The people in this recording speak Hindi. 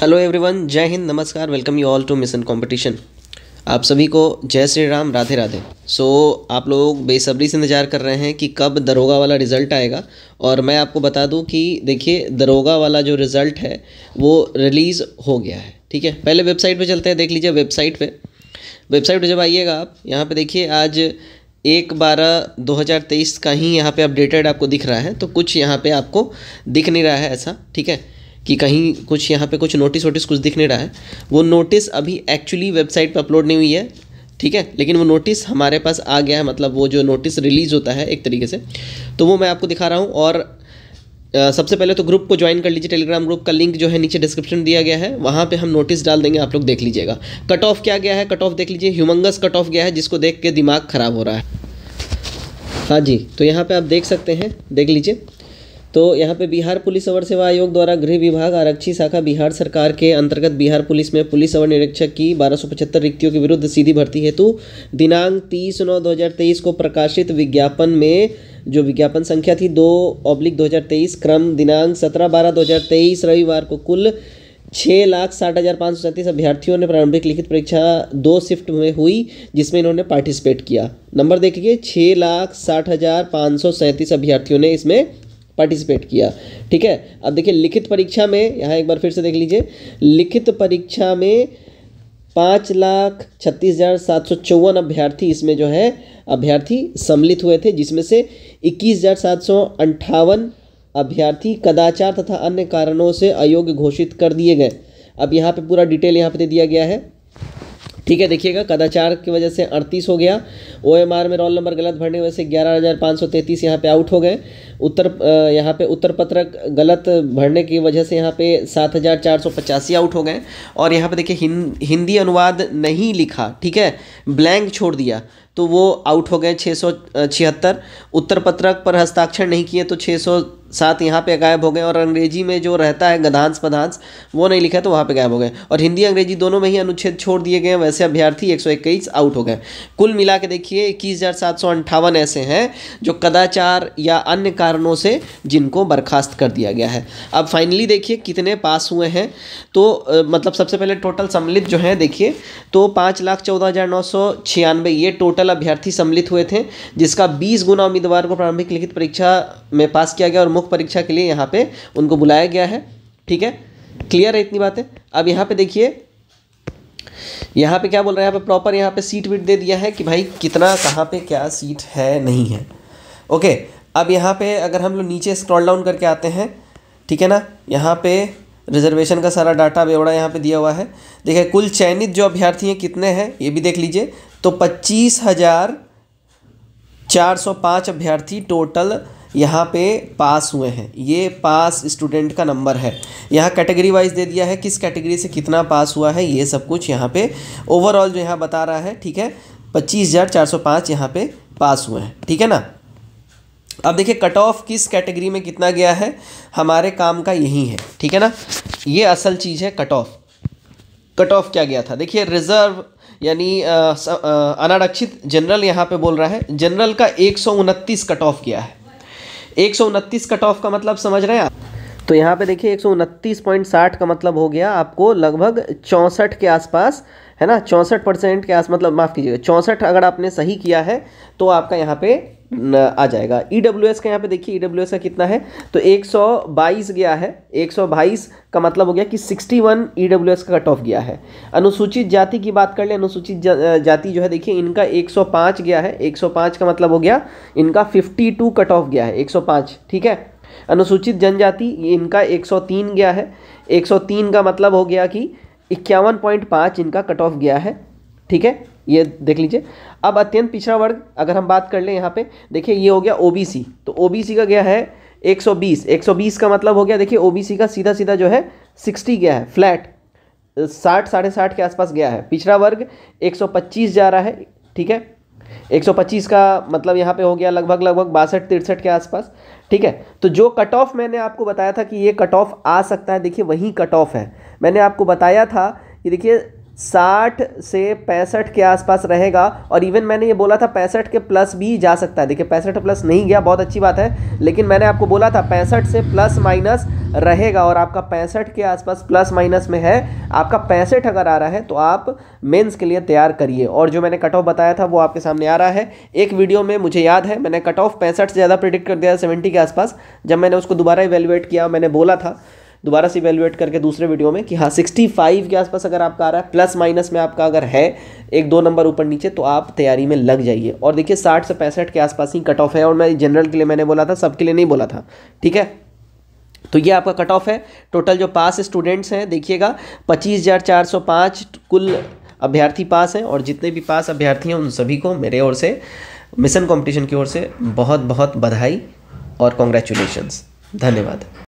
हेलो एवरीवन जय हिंद नमस्कार welcome you all to mission competition आप सभी को जय श्री राम राधे राधे सो so, आप लोग बेसब्री से इंतजार कर रहे हैं कि कब दरोगा वाला रिज़ल्ट आएगा और मैं आपको बता दूं कि देखिए दरोगा वाला जो रिज़ल्ट है वो रिलीज़ हो गया है ठीक है पहले वेबसाइट पे चलते हैं देख लीजिए वेबसाइट पे वेबसाइट पर जब आइएगा आप यहाँ पे देखिए आज एक बारह दो हज़ार तेईस का ही यहाँ पे अपडेटेड आपको दिख रहा है तो कुछ यहाँ पे आपको दिख नहीं रहा है ऐसा ठीक है कि कहीं कुछ यहाँ पे कुछ नोटिस वोटिस कुछ दिख नहीं रहा है वो नोटिस अभी एक्चुअली वेबसाइट पर अपलोड नहीं हुई है ठीक है लेकिन वो नोटिस हमारे पास आ गया है मतलब वो जो नोटिस रिलीज़ होता है एक तरीके से तो वो मैं आपको दिखा रहा हूँ और सबसे पहले तो ग्रुप को ज्वाइन कर लीजिए टेलीग्राम ग्रुप का लिंक जो है नीचे डिस्क्रिप्शन दिया गया है वहाँ पे हम नोटिस डाल देंगे आप लोग देख लीजिएगा कट ऑफ क्या गया है कट ऑफ देख लीजिए ह्यूमंगस कट ऑफ गया है जिसको देख के दिमाग ख़राब हो रहा है हाँ जी तो यहाँ पे आप देख सकते हैं देख लीजिए तो यहाँ पे बिहार पुलिस अवर सेवा आयोग द्वारा गृह विभाग आरक्षी शाखा बिहार सरकार के अंतर्गत बिहार पुलिस में पुलिस अवर निरीक्षक की बारह रिक्तियों के विरुद्ध सीधी भर्ती हेतु दिनांक तीस नौ दो को प्रकाशित विज्ञापन में जो विज्ञापन संख्या थी दो ऑब्लिक दो क्रम दिनांक सत्रह बारह दो रविवार को कुल छः लाख साठ हज़ार पाँच सौ सैंतीस अभ्यर्थियों ने प्रारंभिक लिखित परीक्षा दो शिफ्ट में हुई जिसमें इन्होंने पार्टिसिपेट किया नंबर देखिए छः लाख साठ हज़ार पाँच सौ सैंतीस अभ्यर्थियों ने इसमें पार्टिसिपेट किया ठीक है अब देखिए लिखित परीक्षा में यहाँ एक बार फिर से देख लीजिए लिखित परीक्षा में पाँच लाख छत्तीस हज़ार सात सौ चौवन अभ्यर्थी इसमें जो है अभ्यर्थी सम्मिलित हुए थे जिसमें से इक्कीस हज़ार सात सौ अंठावन अभ्यर्थी कदाचार तथा अन्य कारणों से अयोग्य घोषित कर दिए गए अब यहाँ पे पूरा डिटेल यहाँ पे दे दिया गया है ठीक है देखिएगा कदाचार की वजह से अड़तीस हो गया ओ में रोल नंबर गलत भरने वजह से ग्यारह हज़ार पाँच सौ तैंतीस यहाँ पर आउट हो गए उत्तर यहाँ पे उत्तर पत्रक गलत भरने की वजह से यहाँ पे सात हज़ार चार सौ पचासी आउट हो गए और यहाँ पे देखिए हिं, हिंदी अनुवाद नहीं लिखा ठीक है ब्लैंक छोड़ दिया तो वो आउट हो गए छः सौ छिहत्तर उत्तर पत्रक पर हस्ताक्षर नहीं किए तो छः सौ साथ यहाँ पे गायब हो गए और अंग्रेजी में जो रहता है गधांस पधांस वो नहीं लिखा तो वहाँ पे गायब हो गए और हिंदी अंग्रेजी दोनों में ही अनुच्छेद छोड़ दिए गए वैसे अभ्यर्थी एक सौ इक्कीस आउट हो गए कुल मिला के देखिए इक्कीस हज़ार सात सौ अंठावन ऐसे हैं जो कदाचार या अन्य कारणों से जिनको बर्खास्त कर दिया गया है अब फाइनली देखिए कितने पास हुए हैं तो मतलब सबसे पहले टोटल सम्मिलित जो है देखिए तो पाँच लाख चौदह हज़ार नौ सौ छियानवे ये टोटल अभ्यर्थी सम्मिलित हुए थे जिसका बीस गुना उम्मीदवार को प्रारंभिक लिखित परीक्षा में पास किया गया और मुख्य परीक्षा के लिए यहाँ पे उनको बुलाया गया है ठीक है क्लियर है इतनी बातें अब यहाँ पे देखिए यहाँ पे क्या बोल रहे हैं यहाँ पे प्रॉपर यहाँ पे सीट वीट दे दिया है कि भाई कितना कहाँ पे क्या सीट है नहीं है ओके अब यहाँ पे अगर हम लोग नीचे स्क्रॉल डाउन करके आते हैं ठीक है ना यहाँ पे रिजर्वेशन का सारा डाटा बेवड़ा यहाँ पे दिया हुआ है देखिए कुल चयनित जो अभ्यर्थी हैं कितने हैं ये भी देख लीजिए तो पच्चीस हज़ार चार सौ पाँच अभ्यर्थी टोटल यहाँ पे पास हुए हैं ये पास स्टूडेंट का नंबर है यहाँ कैटेगरी वाइज दे दिया है किस कैटेगरी से कितना पास हुआ है ये सब कुछ यहाँ पे ओवरऑल जो यहाँ बता रहा है ठीक है पच्चीस हज़ार चार सौ पाँच यहाँ पे पास हुए हैं ठीक है ना अब देखिए कट ऑफ किस कैटेगरी में कितना गया है हमारे काम का यही है ठीक है ना ये असल चीज़ है कट ऑफ कट ऑफ क्या गया था देखिए रिजर्व यानी अनारक्षित जनरल यहाँ पे बोल रहा है जनरल का एक सौ उनतीस कट ऑफ गया है एक कट ऑफ का मतलब समझ रहे हैं आप तो यहाँ पे देखिए एक का मतलब हो गया आपको लगभग चौंसठ के आसपास है ना चौंसठ परसेंट के आस मतलब माफ़ कीजिएगा चौंसठ अगर आपने सही किया है तो आपका यहाँ पे आ जाएगा ई डब्ल्यू एस का यहाँ पे देखिए ई डब्ल्यू एस का कितना है तो एक सौ बाईस गया है एक सौ बाईस का मतलब हो गया कि sixty one E W S का कट ऑफ गया है अनुसूचित जाति की बात कर ले अनुसूचित जा, जाति जो है देखिए इनका एक सौ पाँच गया है एक सौ पाँच का मतलब हो गया इनका फिफ्टी टू कट ऑफ गया है एक सौ पाँच ठीक है अनुसूचित जनजाति इनका 103 गया है 103 का मतलब हो गया कि इक्यावन पॉइंट पाँच इनका कट ऑफ गया है ठीक है ये देख लीजिए अब अत्यंत पिछड़ा वर्ग अगर हम बात कर लें यहाँ पे देखिए ये हो गया ओबीसी तो ओबीसी का गया है 120 120 का मतलब हो गया देखिए ओबीसी का सीधा सीधा जो है 60 गया है फ्लैट साठ साढ़े साठ के आसपास गया है पिछड़ा वर्ग 125 जा रहा है ठीक है 125 का मतलब यहाँ पे हो गया लगभग लगभग बासठ तिरसठ के आसपास ठीक है तो जो कट ऑफ मैंने आपको बताया था कि ये कट ऑफ आ सकता है देखिए वही कट ऑफ है मैंने आपको बताया था कि देखिए साठ से पैंसठ के आसपास रहेगा और इवन मैंने ये बोला था पैंसठ के प्लस भी जा सकता है देखिए पैंसठ प्लस नहीं गया बहुत अच्छी बात है लेकिन मैंने आपको बोला था पैंसठ से प्लस माइनस रहेगा और आपका पैंसठ के आसपास प्लस माइनस में है आपका पैंसठ अगर आ रहा है तो आप मेंस के लिए तैयार करिए और जो मैंने कट ऑफ बताया था वो आपके सामने आ रहा है एक वीडियो में मुझे याद है मैंने कट ऑफ पैंसठ से ज़्यादा प्रिडिक्ट कर दिया था सेवेंटी के आसपास जब मैंने उसको दोबारा इवेल्युएट किया मैंने बोला था दोबारा से इवेल्युएट करके दूसरे वीडियो में कि हाँ सिक्सटी फाइव के आसपास अगर आपका आ रहा है प्लस माइनस में आपका अगर है एक दो नंबर ऊपर नीचे तो आप तैयारी में लग जाइए और देखिए साठ से पैंसठ के आसपास ही कट ऑफ है और मैं जनरल के लिए मैंने बोला था सबके लिए नहीं बोला था ठीक है तो ये आपका कट ऑफ है टोटल जो पास स्टूडेंट्स हैं देखिएगा पच्चीस हज़ार चार सौ पाँच कुल अभ्यर्थी पास हैं और जितने भी पास अभ्यर्थी हैं उन सभी को मेरे ओर से मिशन कॉम्पिटिशन की ओर से बहुत बहुत बधाई और कॉन्ग्रेचुलेशंस धन्यवाद